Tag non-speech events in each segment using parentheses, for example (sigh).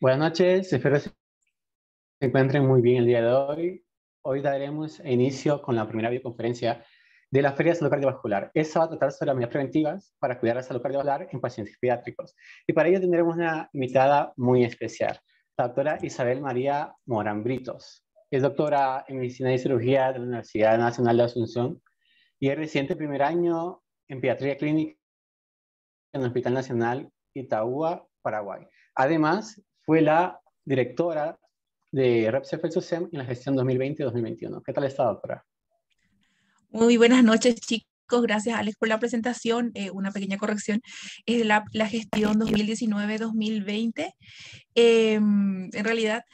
Buenas noches, espero se encuentren muy bien el día de hoy. Hoy daremos inicio con la primera videoconferencia de la Feria de Salud Cardiovascular. Esta va a tratar sobre las medidas preventivas para cuidar la salud cardiovascular en pacientes pediátricos. Y para ello tendremos una invitada muy especial, la doctora Isabel María Morán Britos. Es doctora en Medicina y Cirugía de la Universidad Nacional de Asunción y es reciente primer año en pediatría clínica en el Hospital Nacional Itaúa, Paraguay. Además, fue la directora de RepSFL e en la gestión 2020-2021. ¿Qué tal está, doctora? Muy buenas noches, chicos. Gracias, Alex, por la presentación. Eh, una pequeña corrección. Es la gestión 2019-2020. Em, en realidad.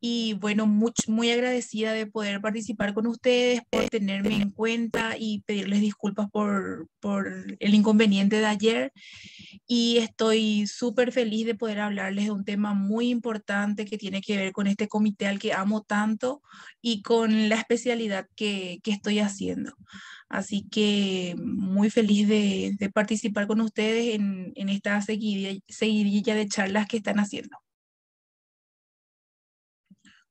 Y bueno, muy, muy agradecida de poder participar con ustedes, por tenerme en cuenta y pedirles disculpas por, por el inconveniente de ayer. Y estoy súper feliz de poder hablarles de un tema muy importante que tiene que ver con este comité al que amo tanto y con la especialidad que, que estoy haciendo. Así que muy feliz de, de participar con ustedes en, en esta seguidilla de charlas que están haciendo.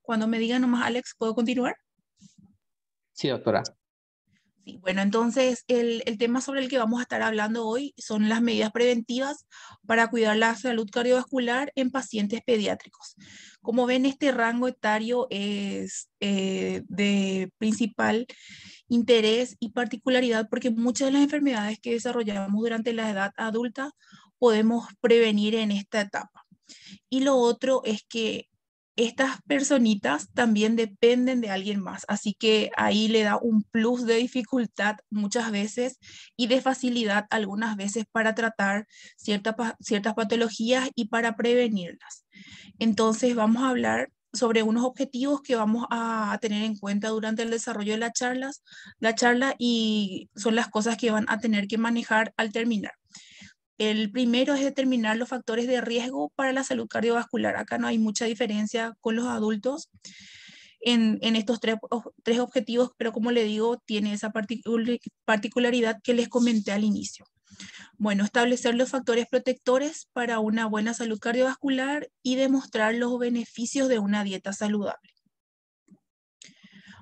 Cuando me digan nomás, Alex, ¿puedo continuar? Sí, doctora. Sí, bueno, entonces el, el, tema sobre el que vamos a estar hablando hoy son las medidas preventivas para cuidar la salud cardiovascular en pacientes pediátricos. Como ven, este rango etario es eh, de principal interés y particularidad porque muchas de las enfermedades que desarrollamos durante la edad adulta podemos prevenir en esta etapa. Y lo otro es que estas personitas también dependen de alguien más, así que ahí le da un plus de dificultad muchas veces y de facilidad algunas veces para tratar ciertas patologías y para prevenirlas. Entonces vamos a hablar sobre unos objetivos que vamos a tener en cuenta durante el desarrollo de las charlas, la charla y son las cosas que van a tener que manejar al terminar. El primero es determinar los factores de riesgo para la salud cardiovascular. Acá no hay mucha diferencia con los adultos en, estos tres, tres, objetivos, pero como le digo, tiene esa particularidad que les comenté al inicio. Bueno, establecer los factores protectores para una buena salud cardiovascular y demostrar los beneficios de una dieta saludable.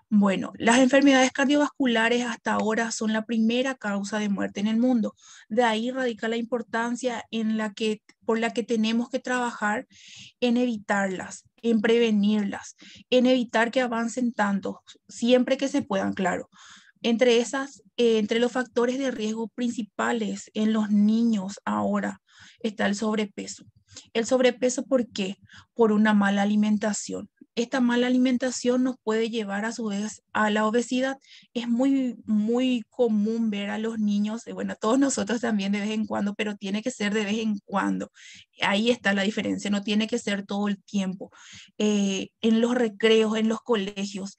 Bueno, las enfermedades cardiovasculares hasta ahora son la primera causa de muerte en el mundo. De ahí radica la importancia en la que, por la que tenemos que trabajar en evitarlas, en prevenirlas, en evitar que avancen tanto, siempre que se puedan, claro. Entre esas, eh, entre los factores de riesgo principales en los niños ahora está el sobrepeso. El sobrepeso, ¿por qué? Por una mala alimentación esta mala alimentación nos puede llevar a su vez a la obesidad. Es muy, muy común ver a los niños, eh, bueno, a todos nosotros también de vez en cuando, pero tiene que ser de vez en cuando. Ahí está la diferencia, no tiene que ser todo el tiempo. Eh, en los recreos, en los colegios,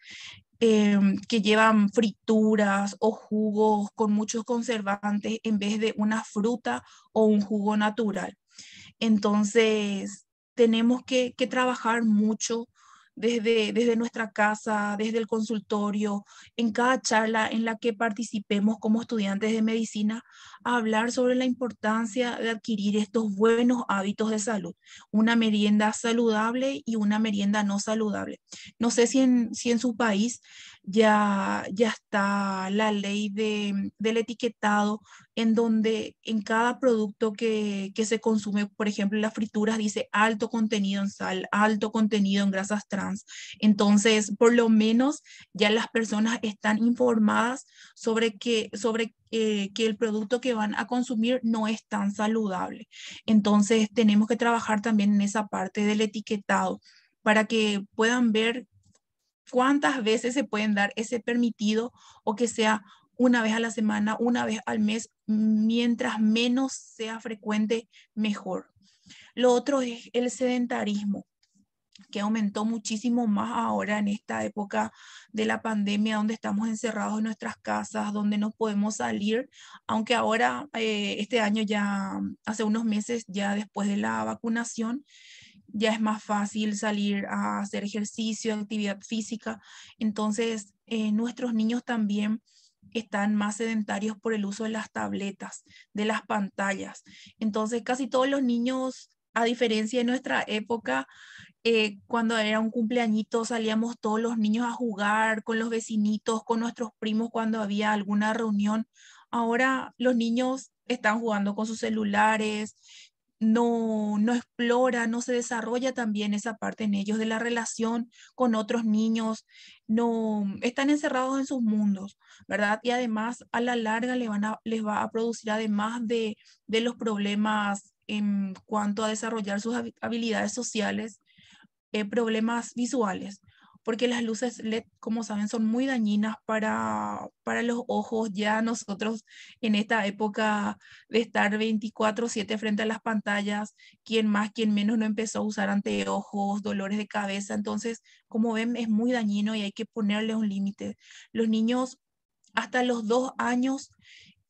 em, que llevan frituras o jugos con muchos conservantes en vez de una fruta o un jugo natural. Entonces, tenemos que, que trabajar mucho desde, nuestra casa, desde el consultorio, en cada charla en la que participemos como estudiantes de medicina, hablar sobre la importancia de adquirir estos buenos hábitos de salud, una merienda saludable y una merienda no saludable. No sé si en, si en su país ya, ya está la ley de, del etiquetado en donde en cada producto que, que se consume, por ejemplo, las frituras dice alto contenido en sal, alto contenido en grasas trans. Entonces, por lo menos ya las personas están informadas sobre que, sobre eh, que el producto que van a consumir no es tan saludable. Entonces tenemos que trabajar también en esa parte del etiquetado para que puedan ver cuántas veces se pueden dar ese permitido o que sea una vez a la semana, una vez al mes, mientras menos sea frecuente, mejor. Lo otro es el sedentarismo que aumentó muchísimo más ahora en esta época de la pandemia, donde estamos encerrados en nuestras casas, donde no podemos salir, aunque ahora eh, este año ya, hace unos meses, ya después de la vacunación, ya es más fácil salir a hacer ejercicio, actividad física. Entonces, eh, nuestros niños también están más sedentarios por el uso de las tabletas, de las pantallas. Entonces, casi todos los niños a diferencia de nuestra época, eh, cuando era un cumpleañito salíamos todos los niños a jugar con los vecinitos, con nuestros primos cuando había alguna reunión. Ahora los niños están jugando con sus celulares, no, no explora, no se desarrolla también esa parte en ellos de la relación con otros niños, no están encerrados en sus mundos, ¿verdad? Y además a la larga les, van les va a producir además de, de los problemas en cuanto a desarrollar sus habilidades sociales, eh, problemas visuales, porque las luces LED, como saben, son muy dañinas para, para los ojos. Ya nosotros en esta época de estar 24/7 frente a las pantallas, quien más, quien menos no empezó a usar anteojos, dolores de cabeza. Entonces, como ven, es muy dañino y hay que ponerle un límite. Los niños hasta los dos años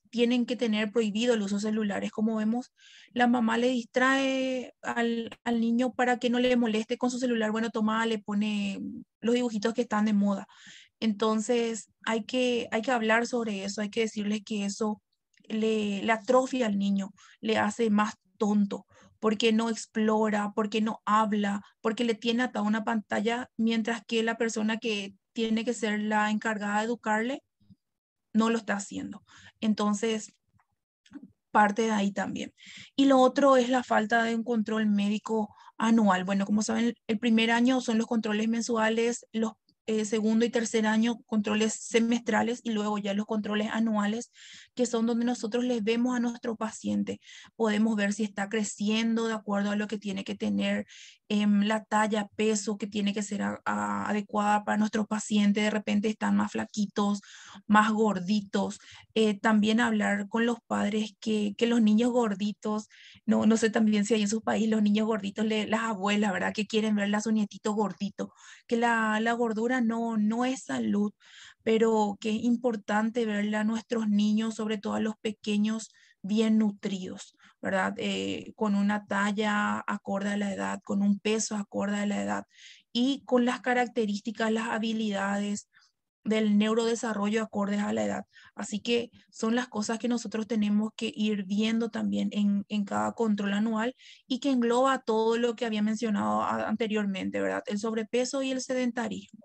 tienen que tener prohibido el uso de celulares. Como vemos, la mamá le distrae al, niño para que no le moleste con su celular. Bueno, toma, le pone los dibujitos que están de moda. Entonces, hay que, hay que hablar sobre eso, hay que decirles que eso le, le atrofia al niño, le hace más tonto, porque no explora, porque no habla, porque le tiene atada una pantalla, mientras que la persona que tiene que ser la encargada de educarle no lo está haciendo. Entonces, parte de ahí también. Y lo otro es la falta de un control médico anual. Bueno, como saben, el primer año son los controles mensuales, los eh, segundo y tercer año controles semestrales y luego ya los controles anuales, que son donde nosotros les vemos a nuestro paciente. Podemos ver si está creciendo de acuerdo a lo que tiene que tener Em, la talla, peso que tiene que ser adecuada para nuestros pacientes, de repente están más flaquitos, más gorditos. Eh, también hablar con los padres que, que, los niños gorditos, no, no sé también si hay en su país los niños gorditos, las abuelas, ¿verdad? Que quieren ver a su nietito gordito, que la, la gordura no, no es salud, pero que es importante verla a nuestros niños, sobre todo a los pequeños, bien nutridos, ¿verdad? Eh, con una talla acorde a la edad, con un peso acorde a la edad y con las características, las habilidades del neurodesarrollo acordes a la edad. Así que son las cosas que nosotros tenemos que ir viendo también en, en cada control anual y que engloba todo lo que había mencionado anteriormente, ¿verdad? El sobrepeso y el sedentarismo.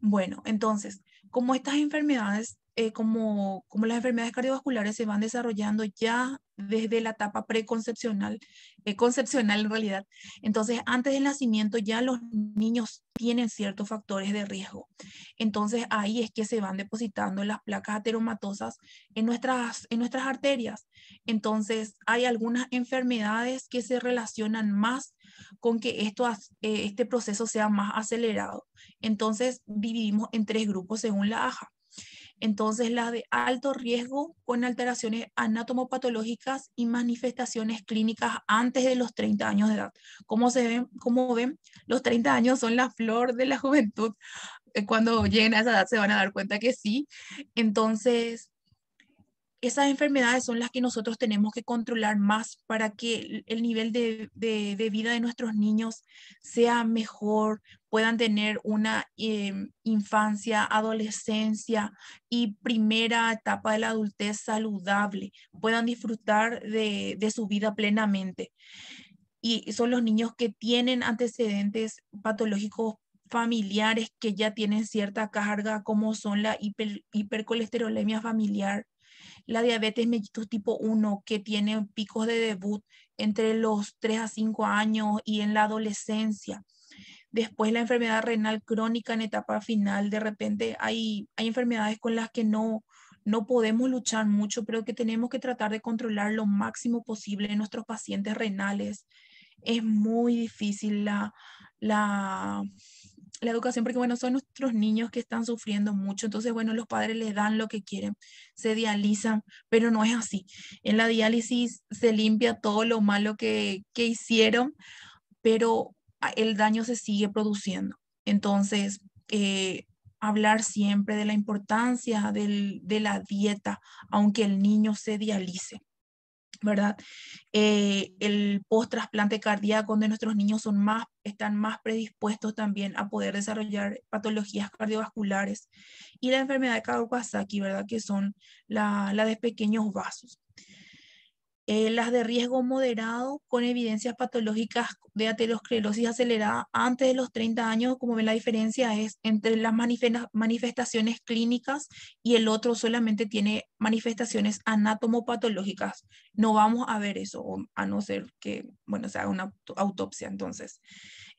Bueno, entonces, como estas enfermedades eh, como, como las enfermedades cardiovasculares se van desarrollando ya desde la etapa preconcepcional, eh, concepcional en realidad. Entonces, antes del nacimiento ya los niños tienen ciertos factores de riesgo. Entonces, ahí es que se van depositando las placas ateromatosas en nuestras, en nuestras arterias. Entonces, hay algunas enfermedades que se relacionan más con que esto, eh, este proceso sea más acelerado. Entonces, dividimos en tres grupos según la AJA entonces, las de alto riesgo con alteraciones anatomopatológicas y manifestaciones clínicas antes de los 30 años de edad. Como, se ven, como ven, los 30 años son la flor de la (laughs) juventud. Eh, cuando lleguen a esa edad se van a dar cuenta que sí. Entonces, esas enfermedades son las que nosotros tenemos que controlar más para que el nivel de, vida de nuestros niños sea mejor, puedan tener una em, infancia, adolescencia y primera etapa de la adultez saludable, puedan disfrutar de, su vida plenamente. Y son los niños que tienen antecedentes patológicos familiares que ya tienen cierta carga, como son la hipercolesterolemia familiar, la diabetes mellitus tipo 1, que tiene picos de debut entre los 3 a 5 años y en la adolescencia. Después la enfermedad renal crónica en etapa final, de repente hay, hay enfermedades con las que no, no podemos luchar mucho, pero que tenemos que tratar de controlar lo máximo posible en nuestros pacientes renales. Es muy difícil la, la la educación, porque bueno, son nuestros niños que están sufriendo mucho, entonces bueno, los padres les dan lo que quieren, se dializan, pero no es así. En la diálisis se limpia todo lo malo que, hicieron, pero el daño se sigue produciendo. Entonces, eh, hablar siempre de la importancia de la dieta, aunque el niño se dialice. ¿verdad? Eh, el post-trasplante cardíaco donde nuestros niños son más, están más predispuestos también a poder desarrollar patologías cardiovasculares y la enfermedad de Kawasaki, ¿verdad? Que son la, la de pequeños vasos. Eh, las de riesgo moderado con evidencias patológicas de aterosclerosis acelerada antes de los 30 años, como ven la diferencia es entre las manifestaciones clínicas y el otro solamente tiene manifestaciones anatomopatológicas. No vamos a ver eso, a no ser que, bueno, sea una autopsia entonces.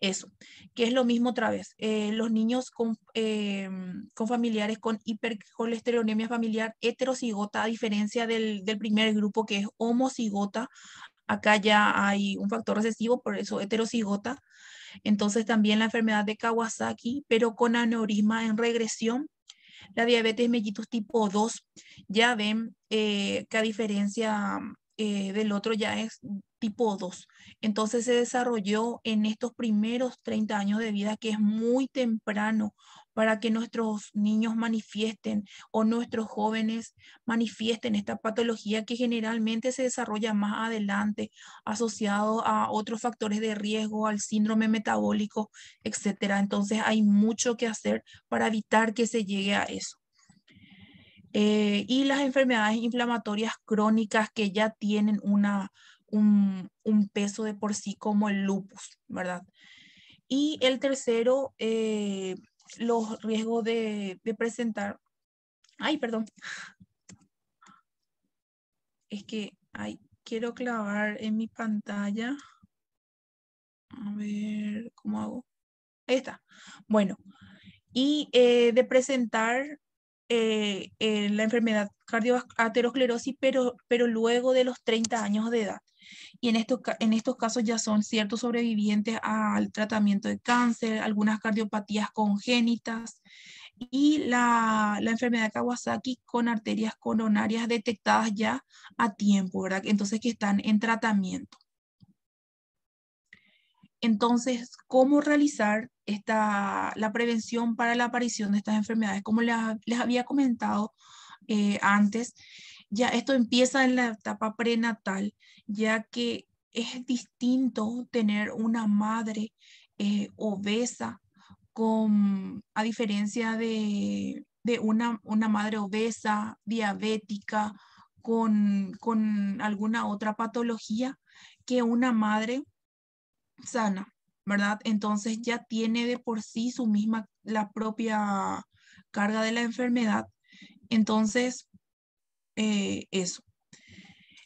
Eso, que es lo mismo otra vez. Eh, los niños em, con, familiares con hipercolesterolemia familiar heterocigota, a diferencia del, primer grupo que es homocigota, acá ya hay un factor recesivo, por eso heterocigota. Entonces también la enfermedad de Kawasaki, pero con aneurisma en regresión. La diabetes mellitus tipo 2, ya ven eh, que a diferencia eh, del otro ya es tipo 2. Entonces se desarrolló en estos primeros 30 años de vida, que es muy temprano para que nuestros niños manifiesten o nuestros jóvenes manifiesten esta patología que generalmente se desarrolla más adelante, asociado a otros factores de riesgo, al síndrome metabólico, etc. Entonces hay mucho que hacer para evitar que se llegue a eso. Eh, y las enfermedades inflamatorias crónicas que ya tienen una, un, peso de por sí como el lupus, ¿verdad? Y el tercero, eh, los riesgos de, presentar... Ay, perdón. Es que ay, quiero clavar en mi pantalla. A ver, ¿cómo hago? Ahí está. Bueno, y eh, de presentar eh, eh, la enfermedad cardioaterosclerosis, pero, pero luego de los 30 años de edad. Y en estos, en estos casos ya son ciertos sobrevivientes al tratamiento de cáncer, algunas cardiopatías congénitas y la, enfermedad Kawasaki con arterias coronarias detectadas ya a tiempo, ¿verdad? Entonces que están en tratamiento. Entonces, ¿cómo realizar la prevención para la aparición de estas enfermedades? Como les había comentado eh, antes, ya esto empieza en la etapa prenatal, ya que es distinto tener una madre eh, obesa a diferencia de, una, madre obesa, diabética, con, con alguna otra patología, que una madre sana, ¿verdad? Entonces ya tiene de por sí su misma, la propia carga de la enfermedad. Entonces, eh, eso.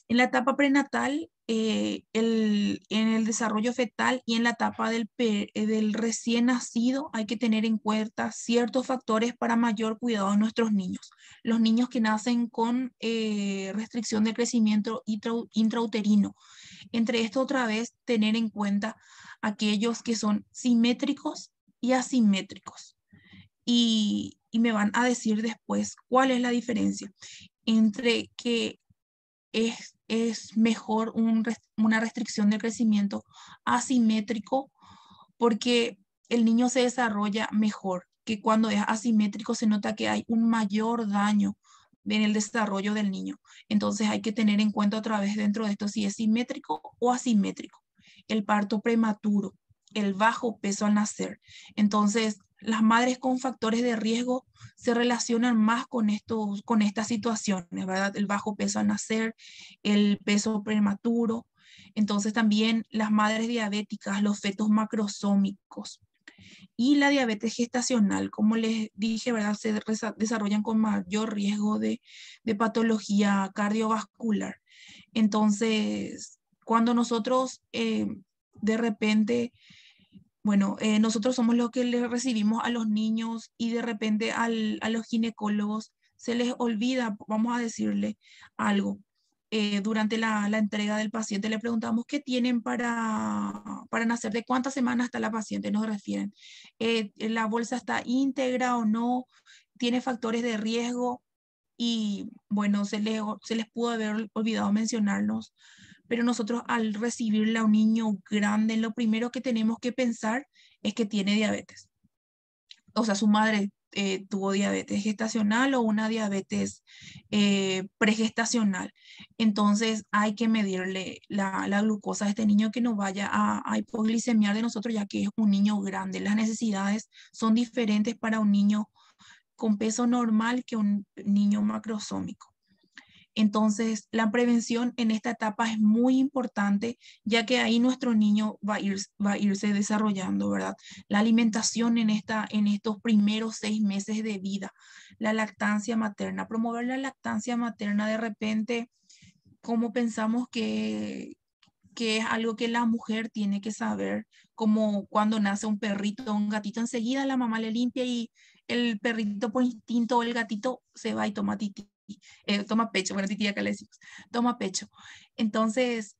En la etapa prenatal eh, en el desarrollo fetal y en la etapa del, eh, del recién nacido hay que tener en cuenta ciertos factores para mayor cuidado de nuestros niños. Los niños que nacen con eh, restricción de crecimiento intrauterino. Entre esto otra vez tener en cuenta aquellos que son simétricos y asimétricos. Y, y me van a decir después cuál es la diferencia entre que es, mejor una restricción del crecimiento asimétrico porque el niño se desarrolla mejor que cuando es asimétrico se nota que hay un mayor daño en el desarrollo del niño. Entonces hay que tener en cuenta otra vez dentro de esto si es simétrico o asimétrico. El parto prematuro, el bajo peso al nacer. Entonces, las madres con factores de riesgo se relacionan más con, estos, con estas situaciones, ¿verdad? El bajo peso al nacer, el peso prematuro, entonces también las madres diabéticas, los fetos macrosómicos y la diabetes gestacional, como les dije, ¿verdad? Se desarrollan con mayor riesgo de, patología cardiovascular. Entonces, cuando nosotros eh, de repente bueno, eh, nosotros somos los que les recibimos a los niños y de repente a los ginecólogos se les olvida, vamos a decirle algo. Eh, durante la, entrega del paciente le preguntamos qué tienen para, para nacer, de cuántas semanas está la paciente, nos refieren. Eh, la bolsa está íntegra o no, tiene factores de riesgo y bueno, se les, se les pudo haber olvidado mencionarnos pero nosotros al recibirle a un niño grande, lo primero que tenemos que pensar es que tiene diabetes. O sea, su madre eh, tuvo diabetes gestacional o una diabetes eh, pregestacional. Entonces hay que medirle la, glucosa de este niño que no vaya a, a, hipoglicemiar de nosotros, ya que es un niño grande. Las necesidades son diferentes para un niño con peso normal que un niño macrosómico. Entonces, la prevención en esta etapa es muy importante, ya que ahí nuestro niño va a, ir, va a irse desarrollando, ¿verdad? La alimentación en, esta, en estos primeros seis meses de vida, la lactancia materna, promover la lactancia materna de repente, como pensamos que, que es algo que la mujer tiene que saber, como cuando nace un perrito o un gatito, enseguida la mamá le limpia y el perrito por instinto o el gatito se va y toma eh, toma pecho, bueno, tía que le toma pecho. Entonces,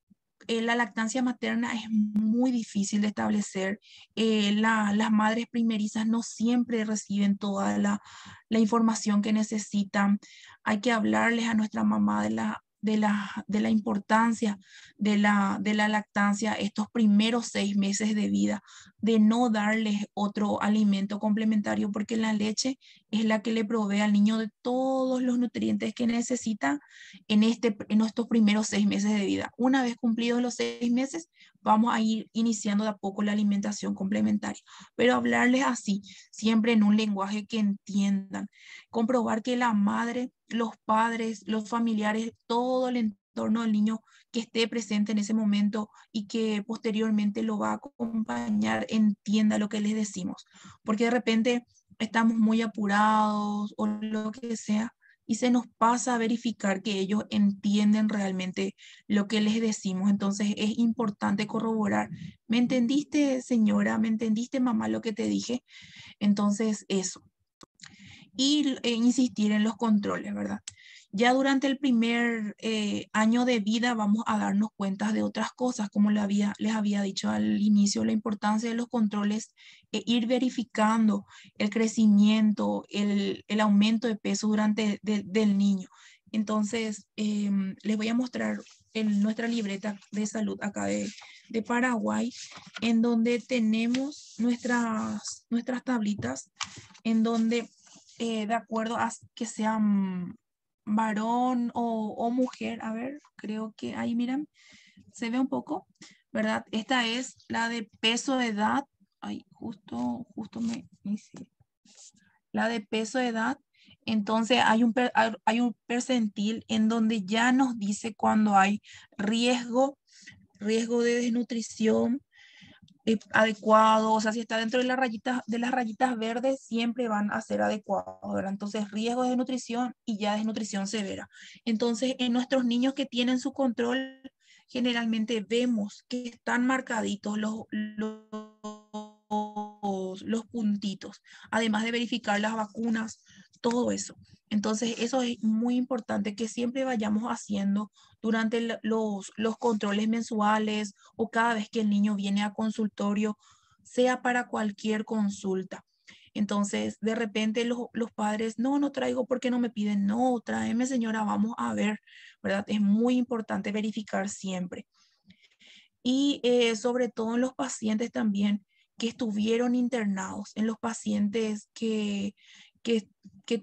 eh, la lactancia materna es muy difícil de establecer. Eh, las madres primerizas no siempre reciben toda la, información que necesitan. Hay que hablarles a nuestra mamá de la de la, de la importancia de la, de la lactancia estos primeros seis meses de vida, de no darles otro alimento complementario, porque la leche es la que le provee al niño de todos los nutrientes que necesita en, este, en estos primeros seis meses de vida. Una vez cumplidos los seis meses, vamos a ir iniciando de a poco la alimentación complementaria, pero hablarles así, siempre en un lenguaje que entiendan, comprobar que la madre, los padres, los familiares, todo el entorno del niño que esté presente en ese momento y que posteriormente lo va a acompañar, entienda lo que les decimos, porque de repente estamos muy apurados o lo que sea, y se nos pasa a verificar que ellos entienden realmente lo que les decimos. Entonces es importante corroborar, ¿me entendiste señora? ¿Me entendiste mamá lo que te dije? Entonces eso. Y eh, insistir en los controles, ¿verdad? Ya durante el primer eh, año de vida vamos a darnos cuenta de otras cosas, como le había, les había dicho al inicio, la importancia de los controles, e ir verificando el crecimiento, el, aumento de peso durante del niño. Entonces, em, les voy a mostrar en nuestra libreta de salud acá de, Paraguay, en donde tenemos nuestras, nuestras tablitas, en donde eh, de acuerdo a que sean varón o, mujer. A ver, creo que ahí mira se ve un poco, ¿verdad? Esta es la de peso de edad. Ay, justo, justo me, hice. La de peso de edad. Entonces hay un, hay un percentil en donde ya nos dice cuando hay riesgo, riesgo de desnutrición, eh, adecuado, o sea, si está dentro de las rayitas, de las rayitas verdes, siempre van a ser adecuados, Entonces, riesgo de nutrición y ya desnutrición severa. Entonces, en nuestros niños que tienen su control, generalmente vemos que están marcaditos los los puntitos, además de verificar las vacunas, todo eso. Entonces, eso es muy importante que siempre vayamos haciendo durante los, los controles mensuales o cada vez que el niño viene a consultorio, sea para cualquier consulta. Entonces, de repente los, padres, no, no traigo porque no me piden, no, tráeme señora, vamos a ver, ¿verdad? Es muy importante verificar siempre. Y eh, sobre todo en los pacientes también, que estuvieron internados, en los pacientes que, que,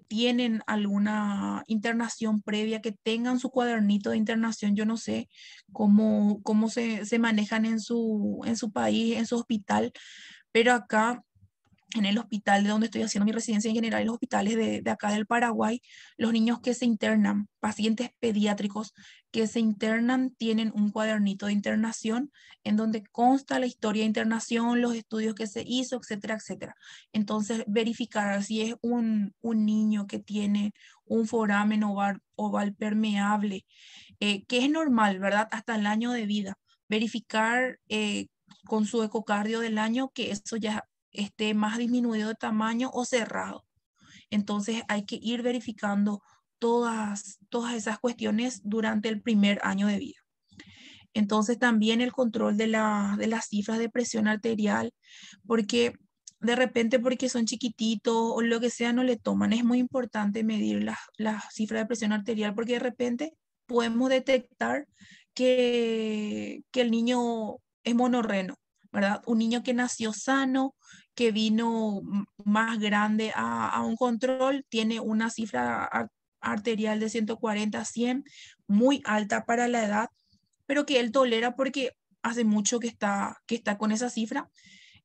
tienen alguna internación previa, que tengan su cuadernito de internación, yo no sé cómo, cómo se, manejan en su, en su país, en su hospital, pero acá en el hospital de donde estoy haciendo mi residencia en general, en los hospitales de, acá del Paraguay, los niños que se internan, pacientes pediátricos que se internan, tienen un cuadernito de internación en donde consta la historia de internación, los estudios que se hizo, etcétera, etcétera. Entonces, verificar si es un, niño que tiene un foramen oval, permeable, eh, que es normal, ¿verdad? Hasta el año de vida. Verificar eh, con su ecocardio del año que eso ya esté más disminuido de tamaño o cerrado. Entonces hay que ir verificando todas, todas esas cuestiones durante el primer año de vida. Entonces también el control de, la, de las cifras de presión arterial, porque de repente porque son chiquititos o lo que sea no le toman. Es muy importante medir las la cifras de presión arterial porque de repente podemos detectar que, que el niño es monorreno un niño que nació sano, que vino más grande a, un control, tiene una cifra arterial de 140 a 100, muy alta para la edad, pero que él tolera porque hace mucho que está, que está con esa cifra.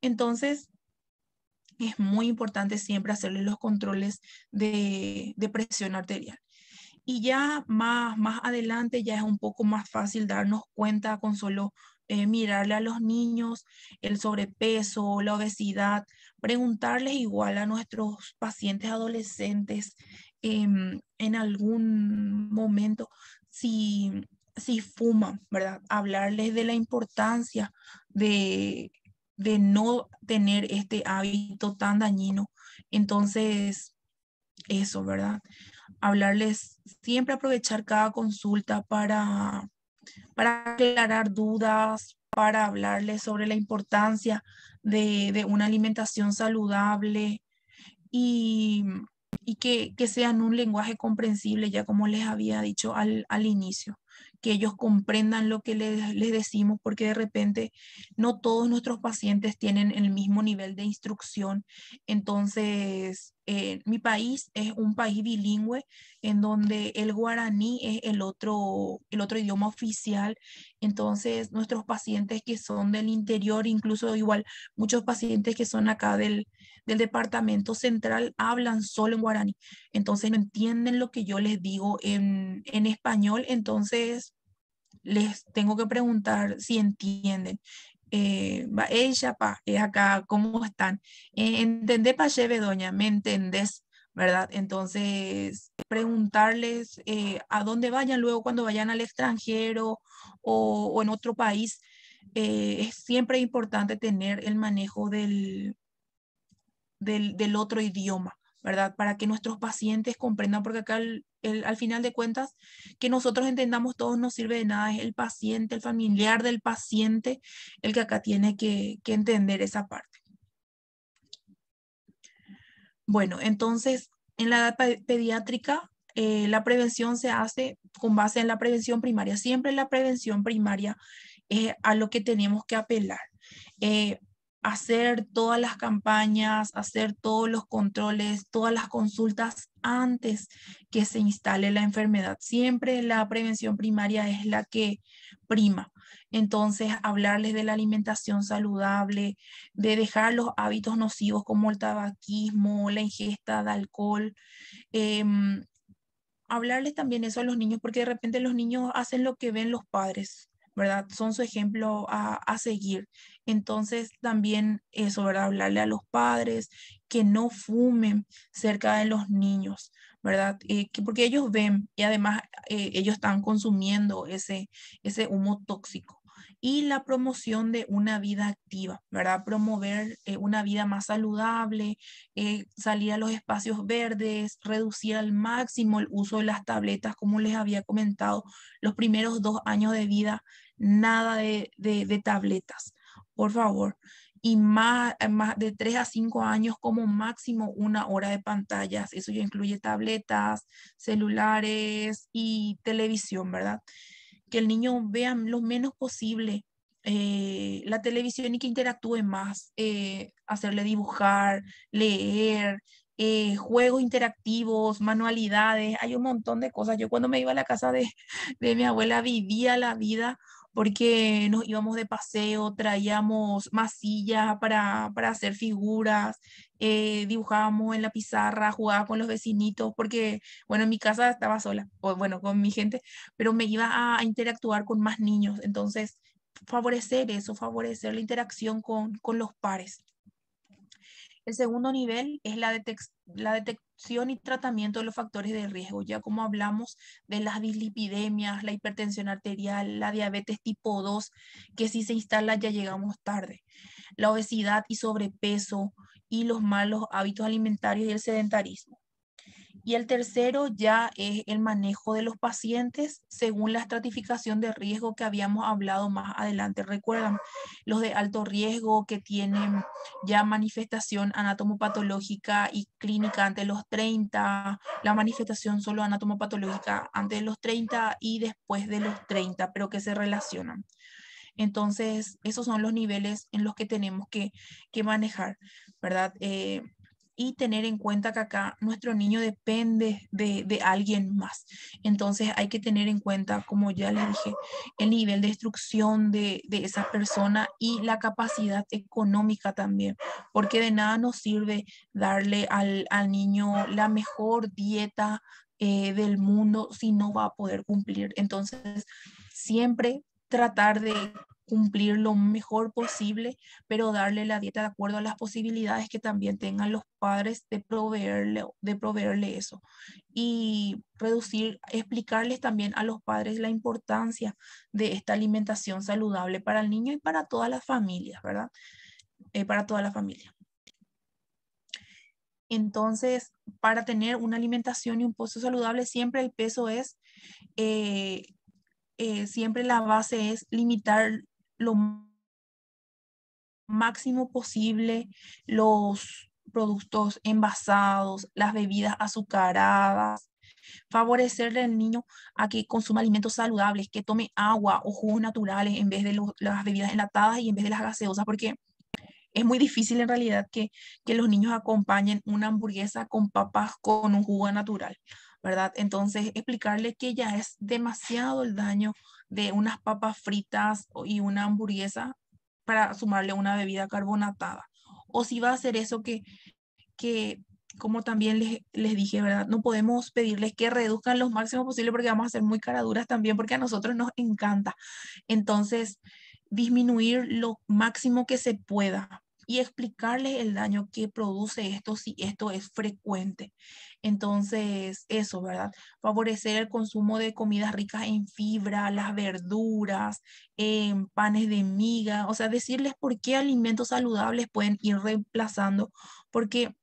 Entonces, es muy importante siempre hacerle los controles de, presión arterial. Y ya más, más adelante ya es un poco más fácil darnos cuenta con solo eh, mirarle a los niños el sobrepeso, la obesidad, preguntarles igual a nuestros pacientes adolescentes em, en algún momento si, si fuman, ¿verdad? Hablarles de la importancia de, de no tener este hábito tan dañino. Entonces, eso, ¿verdad? Hablarles, siempre aprovechar cada consulta para para aclarar dudas, para hablarles sobre la importancia de, una alimentación saludable y, que, sean un lenguaje comprensible, ya como les había dicho al, inicio que ellos comprendan lo que les, decimos, porque de repente no todos nuestros pacientes tienen el mismo nivel de instrucción. Entonces, eh, mi país es un país bilingüe en donde el guaraní es el otro, el otro idioma oficial. Entonces, nuestros pacientes que son del interior, incluso igual muchos pacientes que son acá del, del departamento central, hablan solo en guaraní. Entonces, no entienden lo que yo les digo en, en español. Entonces, les tengo que preguntar si entienden eh, ella, pa, es acá, ¿cómo están? Eh, entendé, pa, doña, ¿me entendés? ¿Verdad? Entonces, preguntarles eh, a dónde vayan luego cuando vayan al extranjero o, en otro país, eh, es siempre importante tener el manejo del, del otro idioma. ¿verdad? Para que nuestros pacientes comprendan, porque acá al final de cuentas, que nosotros entendamos todos no sirve de nada, es el paciente, el familiar del paciente, el que acá tiene que, entender esa parte. Bueno, entonces, en la edad pediátrica, eh, la prevención se hace con base en la prevención primaria. Siempre la prevención primaria es a lo que tenemos que apelar. Eh, hacer todas las campañas, hacer todos los controles, todas las consultas antes que se instale la enfermedad. Siempre la prevención primaria es la que prima. Entonces, hablarles de la alimentación saludable, de dejar los hábitos nocivos como el tabaquismo, la ingesta de alcohol. Em, hablarles también eso a los niños, porque de repente los niños hacen lo que ven los padres, ¿verdad? Son su ejemplo a, a, seguir entonces también eso, ¿verdad? Hablarle a los padres que no fumen cerca de los niños, ¿verdad? Eh, porque ellos ven y además eh, ellos están consumiendo ese, humo tóxico. Y la promoción de una vida activa, ¿verdad? Promover eh, una vida más saludable, salir a los espacios verdes, reducir al máximo el uso de las tabletas, como les había comentado, los primeros dos años de vida, nada de tabletas por favor, y más, eh, más de 3 a 5 años como máximo una hora de pantallas. Eso ya incluye tabletas, celulares y televisión, ¿verdad? Que el niño vea lo menos posible eh, la televisión y que interactúe más, eh, hacerle dibujar, leer, juegos interactivos, manualidades, hay un montón de cosas. Yo cuando me iba a la casa de, de mi abuela vivía la vida porque nos íbamos de paseo, traíamos masillas para, para hacer figuras, eh, dibujábamos en la pizarra, jugaba con los vecinitos, porque, bueno, en mi casa estaba sola, o bueno, con mi gente, pero me iba a, interactuar con más niños, entonces favorecer eso, favorecer la interacción con, con los pares. El segundo nivel es la, detección y tratamiento de los factores de riesgo, ya como hablamos de las dislipidemias, la hipertensión arterial, la diabetes tipo 2, que si se instala ya llegamos tarde, la obesidad y sobrepeso y los malos hábitos alimentarios y el sedentarismo. Y el tercero ya es el manejo de los pacientes según la estratificación de riesgo que habíamos hablado más adelante. Recuerdan, los de alto riesgo que tienen ya manifestación anatomopatológica y clínica antes de los 30, la manifestación solo anatomopatológica antes de los 30 y después de los 30, pero que se relacionan. Entonces, esos son los niveles en los que tenemos que, manejar, ¿verdad? Eh, y tener en cuenta que acá nuestro niño depende de, alguien más. Entonces hay que tener en cuenta, como ya les dije, el nivel de instrucción de, de esa persona y la capacidad económica también, porque de nada nos sirve darle al, niño la mejor dieta eh, del mundo si no va a poder cumplir. Entonces, siempre tratar de cumplir lo mejor posible, pero darle la dieta de acuerdo a las posibilidades que también tengan los padres de proveerle, de proveerle eso. Y reducir, explicarles también a los padres la importancia de esta alimentación saludable para el niño y para todas las familias, ¿verdad? Eh, para toda la familia. Entonces, para tener una alimentación y un peso saludable, siempre el peso es eh, eh, siempre la base es limitar lo máximo posible los productos envasados, las bebidas azucaradas, favorecerle al niño a que consuma alimentos saludables, que tome agua o jugos naturales en vez de las bebidas enlatadas y en vez de las gaseosas, porque es muy difícil en realidad que, que los niños acompañen una hamburguesa con papas con un jugo natural. ¿verdad? Entonces, explicarle que ya es demasiado el daño de unas papas fritas y una hamburguesa para sumarle una bebida carbonatada. O si va a hacer eso que, que como también les, les dije, ¿verdad? No podemos pedirles que reduzcan lo máximo posible porque vamos a ser muy caraduras también porque a nosotros nos encanta. Entonces, disminuir lo máximo que se pueda, y explicarles el daño que produce esto si esto es frecuente. Entonces, eso, ¿verdad? Favorecer el consumo de comidas ricas en fibra, las verduras, en panes de miga, o sea, decirles por qué alimentos saludables pueden ir reemplazando, porque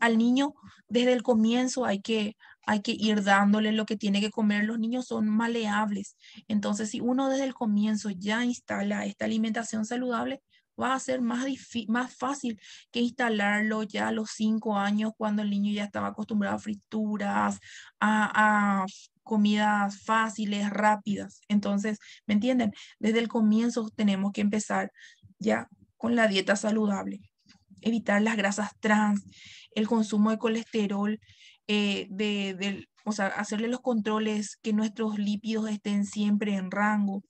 al niño desde el comienzo hay que hay que ir dándole lo que tiene que comer. Los niños son maleables. Entonces, si uno desde el comienzo ya instala esta alimentación saludable, va a ser más, más fácil que instalarlo ya a los cinco años cuando el niño ya estaba acostumbrado a frituras, a, comidas fáciles, rápidas. Entonces, ¿me entienden? Desde el comienzo tenemos que empezar ya con la dieta saludable, evitar las grasas trans, el consumo de colesterol, eh, de, hacerle los controles que nuestros lípidos estén siempre en rango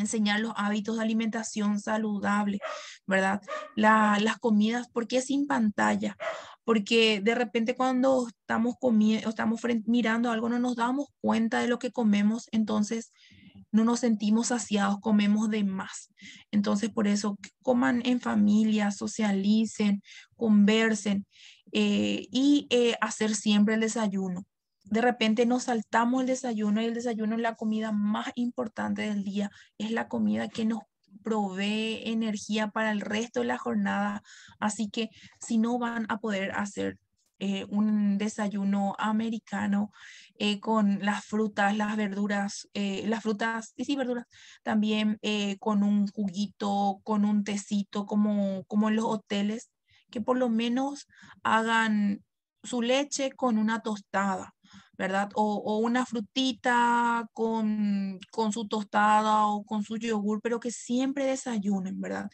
enseñar los hábitos de alimentación saludable, ¿verdad? las comidas, ¿por qué sin pantalla? Porque de repente cuando estamos, comiendo, estamos mirando algo no nos damos cuenta de lo que comemos, entonces no nos sentimos saciados, comemos de más. Entonces por eso coman en familia, socialicen, conversen eh, y eh, hacer siempre el desayuno de repente nos saltamos el desayuno y el desayuno es la comida más importante del día, es la comida que nos provee energía para el resto de la jornada, así que si no van a poder hacer eh, un desayuno americano eh, con las frutas, las verduras, eh, las frutas y sí, verduras, también con un juguito, con un tecito, como, como en los hoteles, que por lo menos hagan su leche con una tostada ¿verdad? O, una frutita con, con, su tostada o con su yogur, pero que siempre desayunen, ¿verdad?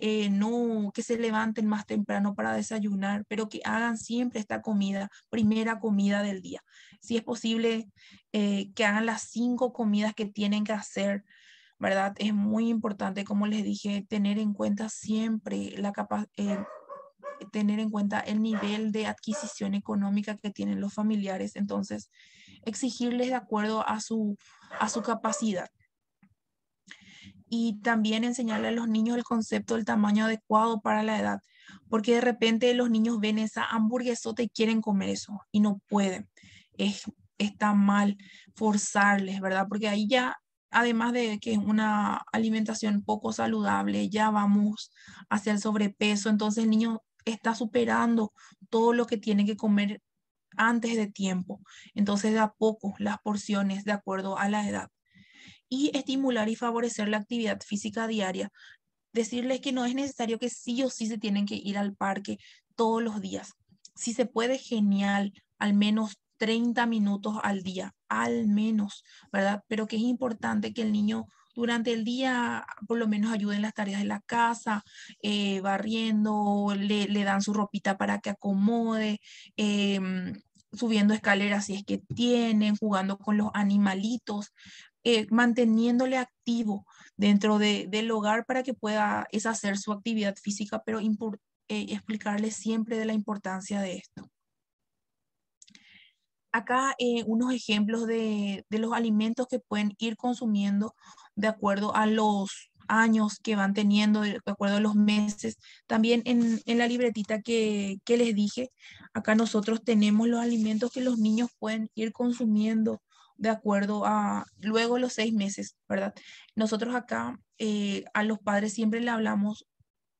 Eh, no que se levanten más temprano para desayunar, pero que hagan siempre esta comida, primera comida del día. Si es posible, eh, que hagan las cinco comidas que tienen que hacer, ¿verdad? Es muy importante, como les dije, tener en cuenta siempre la, capacidad... Eh, tener en cuenta el nivel de adquisición económica que tienen los familiares, entonces exigirles de acuerdo a su, a su capacidad. Y también enseñarle a los niños el concepto del tamaño adecuado para la edad, porque de repente los niños ven esa hamburguesota y quieren comer eso y no pueden. Es, está mal forzarles, ¿verdad? Porque ahí ya además de que es una alimentación poco saludable, ya vamos hacia el sobrepeso, entonces el niño está superando todo lo que tiene que comer antes de tiempo. Entonces, da a poco las porciones de acuerdo a la edad. Y estimular y favorecer la actividad física diaria. Decirles que no es necesario que sí o sí se tienen que ir al parque todos los días. Si se puede, genial, al menos 30 minutos al día, al menos, ¿verdad? Pero que es importante que el niño durante el día por lo menos ayuden las tareas de la casa, eh, barriendo, le, dan su ropita para que acomode, em, subiendo escaleras si es que tienen, jugando con los animalitos, eh, manteniéndole activo dentro del hogar para que pueda es hacer su actividad física, pero eh, explicarle siempre de la importancia de esto acá unos ejemplos de, de, los alimentos que pueden ir consumiendo de acuerdo a los años que van teniendo, de acuerdo a los meses. También en, en la libretita que, que, les dije, acá nosotros tenemos los alimentos que los niños pueden ir consumiendo de acuerdo a luego los seis meses, ¿verdad? Nosotros acá eh, a los padres siempre le hablamos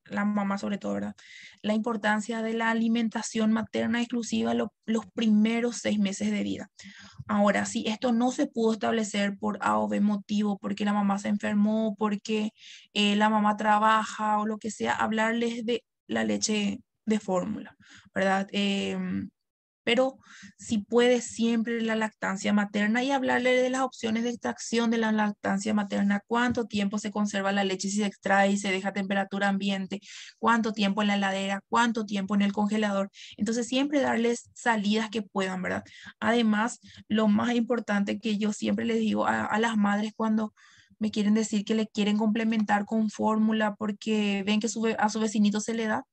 la mamá sobre todo, ¿verdad? La importancia de la alimentación materna exclusiva los primeros seis meses de vida. Ahora, si esto no se pudo establecer por A o B motivo, porque la mamá se enfermó, porque eh, la mamá trabaja o lo que sea, hablarles de la leche de fórmula, ¿verdad? Eh, pero si puede siempre la lactancia materna y hablarle de las opciones de extracción de la lactancia materna, cuánto tiempo se conserva la leche si se extrae y se deja a temperatura ambiente, cuánto tiempo en la heladera, cuánto tiempo en el congelador. Entonces siempre darles salidas que puedan, ¿verdad? Además, lo más importante que yo siempre les digo a, las madres cuando me quieren decir que le quieren complementar con fórmula porque ven que a su vecinito se le da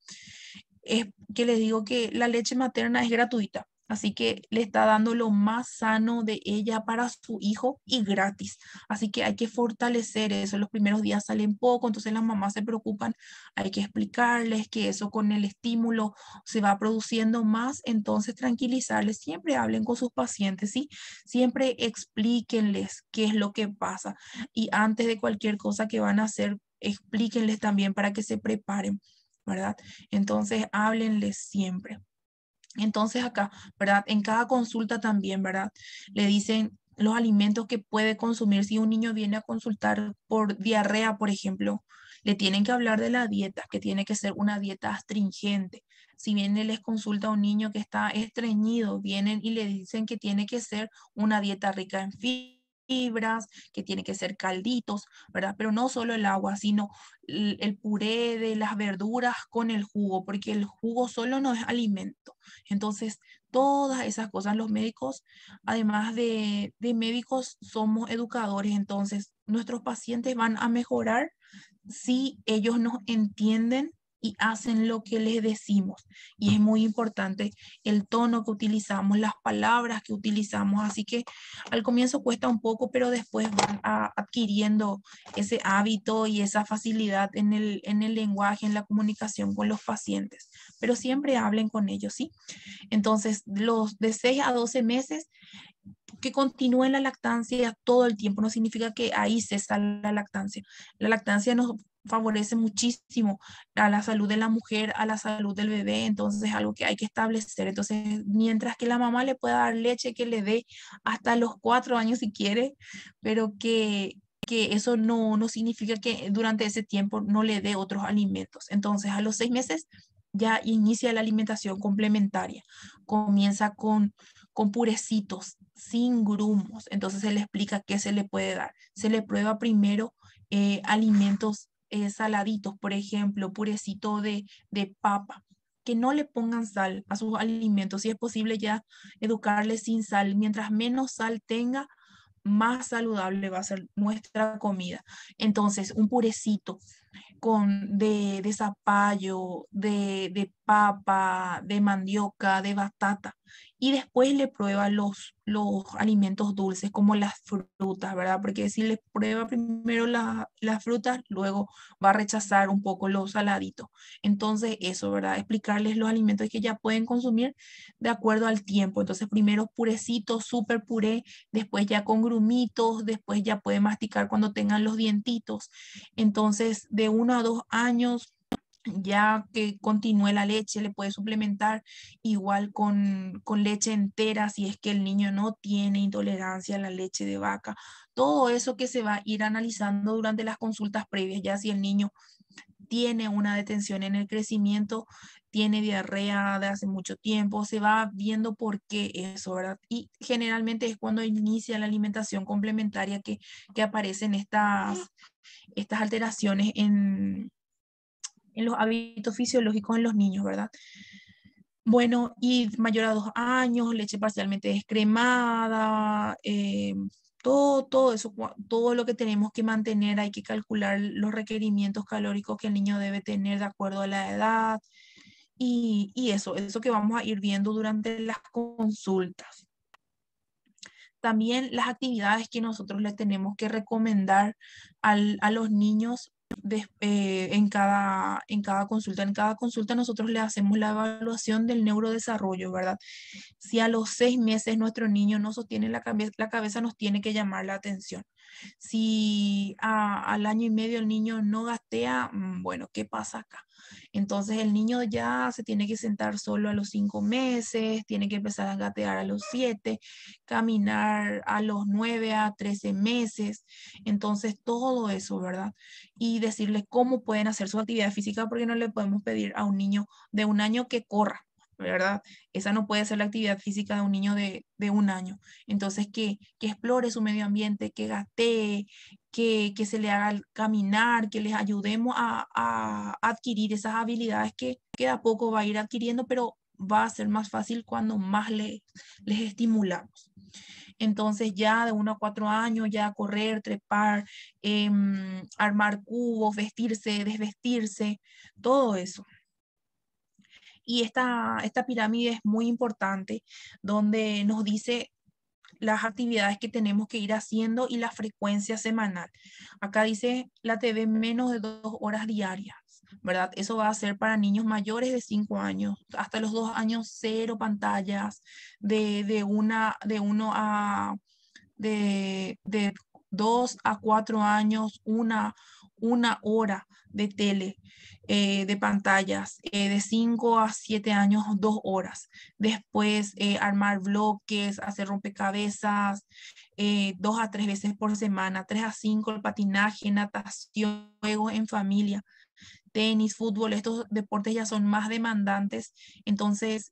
es que les digo que la leche materna es gratuita, así que le está dando lo más sano de ella para su hijo y gratis. Así que hay que fortalecer eso. Los primeros días salen poco, entonces las mamás se preocupan, hay que explicarles que eso con el estímulo se va produciendo más, entonces tranquilizarles, siempre hablen con sus pacientes, ¿sí? Siempre explíquenles qué es lo que pasa y antes de cualquier cosa que van a hacer, explíquenles también para que se preparen. ¿verdad? Entonces, háblenles siempre. Entonces acá, ¿verdad? En cada consulta también, ¿verdad? Le dicen los alimentos que puede consumir si un niño viene a consultar por diarrea, por ejemplo. Le tienen que hablar de la dieta, que tiene que ser una dieta astringente. Si viene les consulta a un niño que está estreñido, vienen y le dicen que tiene que ser una dieta rica en fibra fibras, que tiene que ser calditos, ¿verdad? Pero no solo el agua, sino el, puré de las verduras con el jugo, porque el jugo solo no es alimento. Entonces, todas esas cosas, los médicos, además de médicos, somos educadores, entonces nuestros pacientes van a mejorar si ellos nos entienden y hacen lo que les decimos. Y es mm. muy importante el tono que utilizamos, las palabras que utilizamos. Así que al comienzo cuesta un poco, pero después van adquiriendo ese hábito y esa facilidad en el, lenguaje, en la comunicación con los pacientes. Pero siempre hablen con ellos, ¿sí? Entonces, los de 6 a 12 meses que continúen la lactancia todo el tiempo. No significa que ahí cesa la lactancia. La lactancia nos favorece muchísimo a la salud de la mujer, a la salud del bebé, entonces es algo que hay que establecer. Entonces, mientras que la mamá le pueda dar leche que le dé hasta los cuatro años si quiere, pero que, que eso no, no significa que durante ese tiempo no le dé otros alimentos. Entonces, a los seis meses ya inicia la alimentación complementaria. Comienza con, con purecitos, sin grumos. Entonces se le explica qué se le puede dar. Se le prueba primero eh, alimentos saladitos, por ejemplo, purecito de, de papa, que no le pongan sal a sus alimentos. Si es posible ya educarles sin sal. Mientras menos sal tenga, más saludable va a ser nuestra comida. Entonces, un purecito con, de, de zapallo, de, de papa, de mandioca, de batata. Y después le prueba los, los alimentos dulces, como las frutas, ¿verdad? Porque si le prueba primero las frutas, luego va a rechazar un poco los saladitos. Entonces, eso, ¿verdad? Explicarles los alimentos que ya pueden consumir de acuerdo al tiempo. Entonces, primero purecitos, súper puré, después ya con grumitos, después ya puede masticar cuando tengan los dientitos. Entonces, de uno a dos años ya que continúe la leche, le puede suplementar igual con, leche entera si es que el niño no tiene intolerancia a la leche de vaca. Todo eso que se va a ir analizando durante las consultas previas, ya si el niño tiene una detención en el crecimiento, tiene diarrea de hace mucho tiempo, se va viendo por qué eso, ¿verdad? Y generalmente es cuando inicia la alimentación complementaria que, que aparecen estas, estas alteraciones en, los hábitos fisiológicos en los niños, ¿verdad? Bueno, y mayor a dos años, leche parcialmente descremada, eh, todo, todo eso, todo lo que tenemos que mantener, hay que calcular los requerimientos calóricos que el niño debe tener de acuerdo a la edad y, y eso, eso que vamos a ir viendo durante las consultas. También las actividades que nosotros le tenemos que recomendar a los niños eh, en, cada, consulta. En cada consulta nosotros le hacemos la evaluación del neurodesarrollo, ¿verdad? Si a los seis meses nuestro niño no sostiene la cabeza, nos tiene que llamar la atención. Si al año y medio el niño no gastea, mm, bueno, ¿qué pasa acá? Entonces el niño ya se tiene que sentar solo a los cinco meses, tiene que empezar a gatear a los siete, caminar a los nueve a trece meses. Entonces todo eso, ¿verdad? Y decirles cómo pueden hacer su actividad física porque no le podemos pedir a un niño de un año que corra ¿verdad? Esa no puede ser la actividad física de un niño de, de un año. Entonces, que, que, explore su medio ambiente, que gatee, que, que se le haga caminar, que les ayudemos a, a, adquirir esas habilidades que, que a poco va a ir adquiriendo, pero va a ser más fácil cuando más le, les estimulamos. Entonces ya de uno a cuatro años, ya correr, trepar, em, armar cubos, vestirse, desvestirse, todo eso. Y esta, pirámide es muy importante, donde nos dice las actividades que tenemos que ir haciendo y la frecuencia semanal. Acá dice la TV menos de dos horas diarias, ¿verdad? Eso va a ser para niños mayores de cinco años, hasta los dos años cero pantallas, de, de, una, de uno a, de, de 2 a 4 años una una hora de tele, eh, de pantallas, eh, de 5 a siete años, dos horas. Después eh, armar bloques, hacer rompecabezas, dos a tres veces por semana, tres a cinco el patinaje, natación, juegos en familia, tenis, fútbol, estos deportes ya son más demandantes, entonces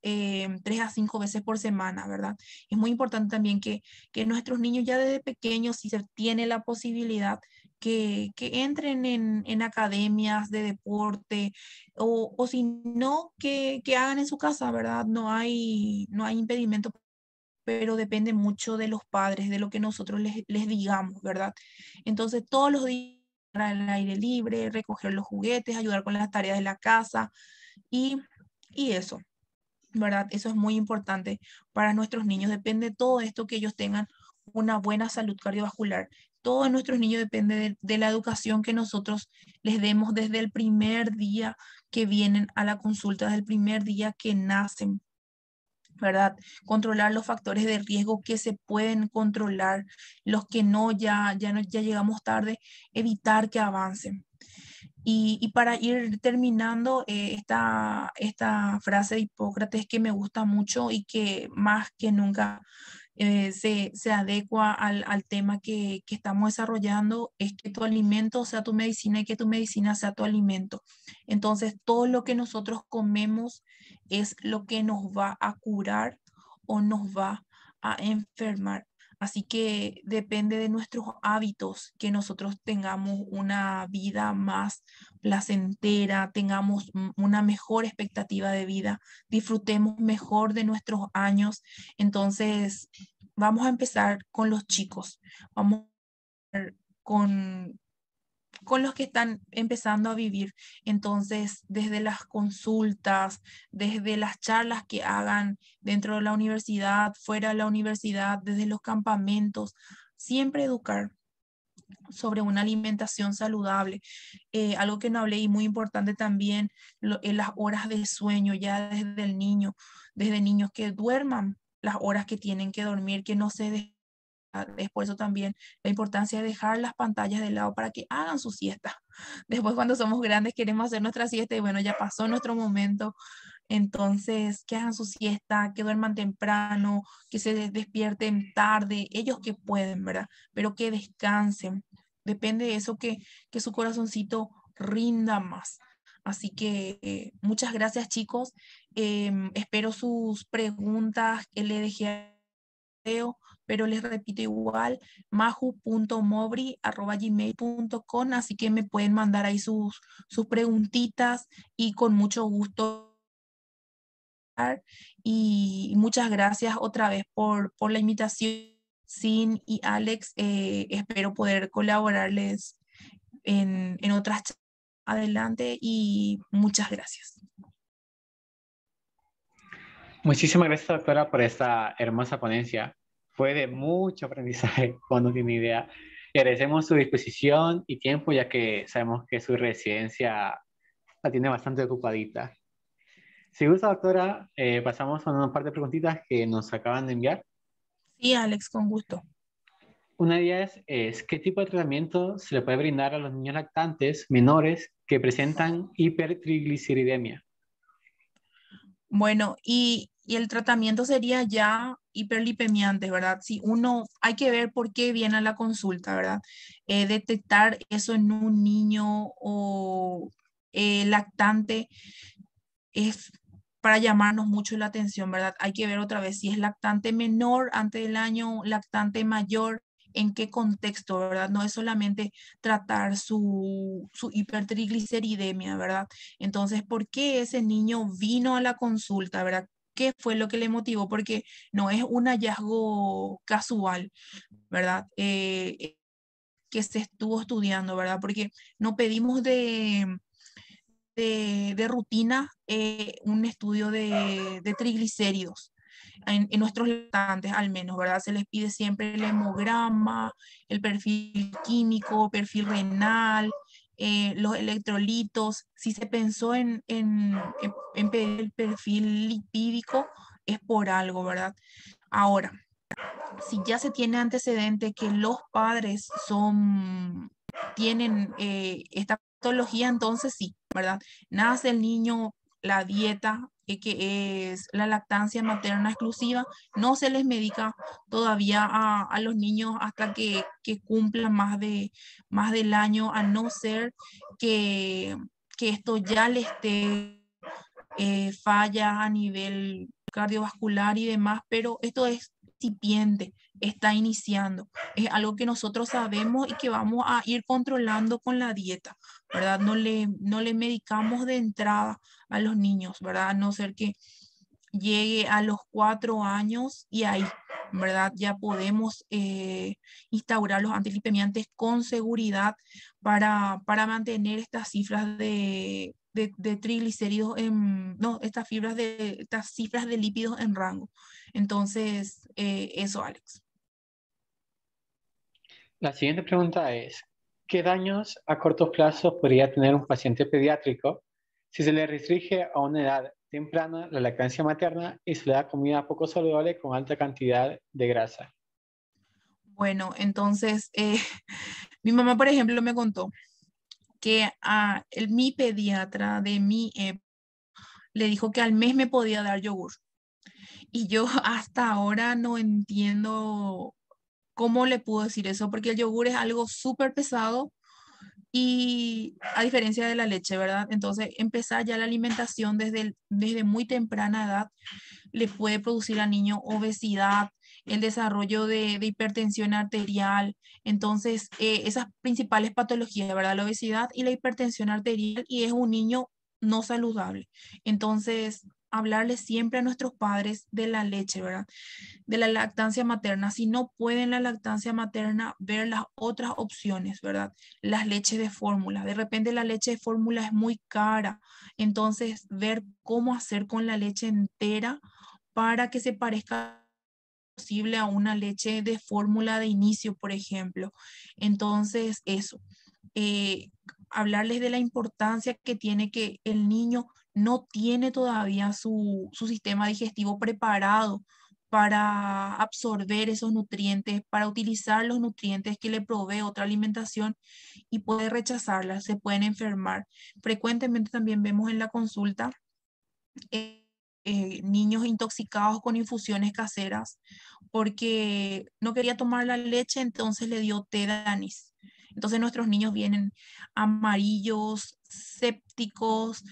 tres a cinco veces por semana, ¿verdad? Es muy importante también que, que nuestros niños ya desde pequeños, si se tiene la posibilidad, que, entren en, academias de deporte o, si no, que, hagan en su casa, ¿verdad? No hay, no hay impedimento, pero depende mucho de los padres, de lo que nosotros les, digamos, ¿verdad? Entonces, todos los días al aire libre, recoger los juguetes, ayudar con las tareas de la casa y, y eso. ¿verdad? Eso es muy importante para nuestros niños. Depende de todo esto que ellos tengan una buena salud cardiovascular todos nuestros niños depende de, la educación que nosotros les demos desde el primer día que vienen a la consulta, desde el primer día que nacen, ¿verdad? Controlar los factores de riesgo que se pueden controlar, los que no, ya, ya, no, ya llegamos tarde, evitar que avancen. Y, para ir terminando, eh, esta, esta frase de Hipócrates que me gusta mucho y que más que nunca eh, se, adecua al, tema que, que, estamos desarrollando, es que tu alimento sea tu medicina y que tu medicina sea tu alimento. Entonces, todo lo que nosotros comemos es lo que nos va a curar o nos va a enfermar. Así que depende de nuestros hábitos que nosotros tengamos una vida más placentera, tengamos una mejor expectativa de vida, disfrutemos mejor de nuestros años. Entonces, vamos a empezar con los chicos. Vamos a con con los que están empezando a vivir. Entonces, desde las consultas, desde las charlas que hagan dentro de la universidad, fuera de la universidad, desde los campamentos, siempre educar sobre una alimentación saludable. Eh, algo que no hablé y muy importante también, en eh, las horas de sueño, ya desde el niño, desde niños que duerman las horas que tienen que dormir, que no se Ah, es por eso también la importancia de dejar las pantallas de lado para que hagan su siesta. (laughs) Después cuando somos grandes queremos hacer nuestra siesta y bueno, ya pasó nuestro momento. Entonces, que hagan su siesta, que duerman temprano, que se despierten tarde, ellos que pueden, ¿verdad? Pero que descansen. Depende de eso que, que su corazoncito rinda más. Así que eh, muchas gracias chicos. Em, espero sus preguntas que le dejé pero les repito igual, maju.mobri.gmail.com, así que me pueden mandar ahí sus, sus preguntitas y con mucho gusto. Y muchas gracias otra vez por, por la invitación, Sin y Alex. Eh, espero poder colaborarles en, en otras adelante y muchas gracias. Muchísimas gracias, doctora, por esta hermosa ponencia. Fue de mucho aprendizaje (laughs) cuando tiene idea. Y agradecemos su disposición y tiempo, ya que sabemos que su residencia la tiene bastante ocupadita. Si gusta, doctora, eh, pasamos a una par de preguntitas que nos acaban de enviar. Sí, Alex, con gusto. Una de ellas es, ¿qué tipo de tratamiento se le puede brindar a los niños lactantes menores que presentan hipertrigliceridemia? Bueno, y, y el tratamiento sería ya hiperlipemiantes, ¿verdad? Si uno, hay que ver por qué viene a la consulta, ¿verdad? Eh, detectar eso en un niño o eh, lactante es para llamarnos mucho la atención, ¿verdad? Hay que ver otra vez si es lactante menor ante del año, lactante mayor, en qué contexto, ¿verdad? No es solamente tratar su, su hipertrigliceridemia, ¿verdad? Entonces, ¿por qué ese niño vino a la consulta, ¿verdad? qué fue lo que le motivó, porque no es un hallazgo casual, ¿verdad? Eh, eh, que se estuvo estudiando, ¿verdad? Porque no pedimos de, de, rutina eh, un estudio de, triglicéridos. En, nuestros lactantes al menos, ¿verdad? Se les pide siempre el hemograma, el perfil químico, perfil renal, eh, los electrolitos, si se pensó en, el perfil lipídico, es por algo, ¿verdad? Ahora, si ya se tiene antecedente que los padres son, tienen eh, esta patología, entonces sí, ¿verdad? Nace el niño, la dieta que es la lactancia materna exclusiva, no se les medica todavía a, los niños hasta que, que, cumplan más, de, más del año, a no ser que, esto ya les esté eh, a nivel cardiovascular y demás, pero esto es incipiente, está iniciando. Es algo que nosotros sabemos y que vamos a ir controlando con la dieta, ¿verdad? No no le medicamos de entrada a los niños, ¿verdad? A no ser que llegue a los cuatro años y ahí, ¿verdad? Ya podemos eh, instaurar los antilipemiantes con seguridad para, mantener estas cifras de, de, triglicéridos en, no, estas fibras de, estas cifras de lípidos en rango. Entonces, eh, eso, Alex. La siguiente pregunta es, ¿qué daños a corto plazo podría tener un paciente pediátrico si se le restringe a una edad temprana la lactancia materna y se le da comida poco saludable con alta cantidad de grasa. Bueno, entonces, eh, (laughs) mi mamá, por ejemplo, me contó que a mi pediatra de mi le dijo que al mes me podía dar yogur. Y yo (laughs) hasta ahora no entiendo cómo le puedo decir eso, porque el yogur es algo súper pesado y a diferencia de la leche, ¿verdad? Entonces, empezar ya la alimentación desde, desde muy temprana edad le puede producir al niño obesidad, el desarrollo de, hipertensión arterial. Entonces, eh, esas principales patologías, ¿verdad? La obesidad y la hipertensión arterial y es un niño no saludable. Entonces, hablarle siempre a nuestros padres de la leche, ¿verdad? De la lactancia materna. Si no pueden la lactancia materna, ver las otras opciones, ¿verdad? Las leches de fórmula. De repente la leche de fórmula es muy cara, entonces ver cómo hacer con la leche entera para que se parezca posible a una leche de fórmula de inicio, por ejemplo. Entonces, eso. Eh, hablarles de la importancia que tiene que el niño no tiene todavía su, sistema digestivo preparado para absorber esos nutrientes, para utilizar los nutrientes que le provee otra alimentación y puede rechazarlas, se pueden enfermar. Frecuentemente también vemos en la consulta eh, eh, niños intoxicados con infusiones caseras porque no quería tomar la leche, entonces le dio té de anís. Entonces nuestros niños vienen amarillos, sépticos,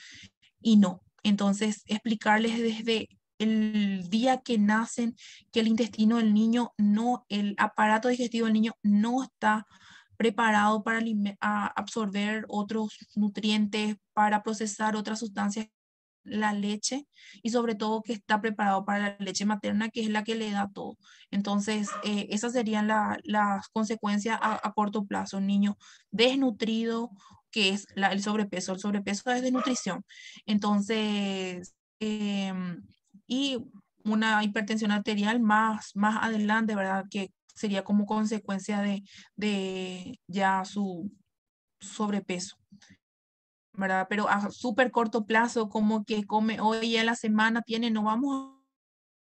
y no. Entonces, explicarles desde el día que nacen que el intestino del niño no, el aparato digestivo del niño no está preparado para absorber otros nutrientes, para procesar otras sustancias, la leche y sobre todo que está preparado para la leche materna, que es la que le da todo. Entonces, eh, esas serían las consecuencias a, corto plazo. Un niño desnutrido, que es el sobrepeso. El sobrepeso es de nutrición. Entonces, em, y una hipertensión arterial más, más adelante, ¿verdad? Que sería como consecuencia de, de ya su sobrepeso. ¿verdad? Pero a súper corto plazo, como que come hoy a la semana, tiene, no vamos a,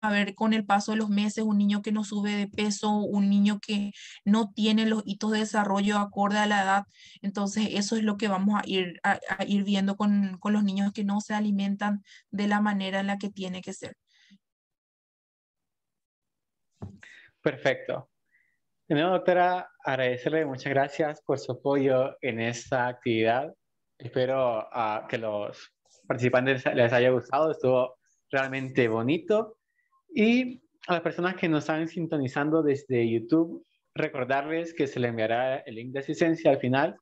a ver con el paso de los meses un niño que no sube de peso, un niño que no tiene los hitos de desarrollo acorde a la edad. Entonces, eso es lo que vamos a ir, a, ir viendo con, con los niños que no se alimentan de la manera en la que tiene que ser. Perfecto. De doctora, agradecerle muchas gracias por su apoyo en esta actividad. Espero uh, que los participantes les haya gustado. Estuvo realmente bonito y a las personas que nos están sintonizando desde YouTube, recordarles que se le enviará el link de asistencia al final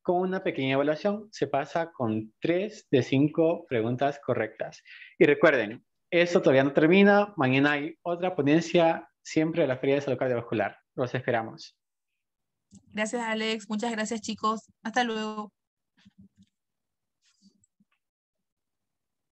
con una pequeña evaluación. Se pasa con tres de cinco preguntas correctas. Y recuerden, esto todavía no termina. Mañana hay otra ponencia siempre de la Feria de Salud Cardiovascular. Los esperamos. Gracias, Alex. Muchas gracias, chicos. Hasta luego.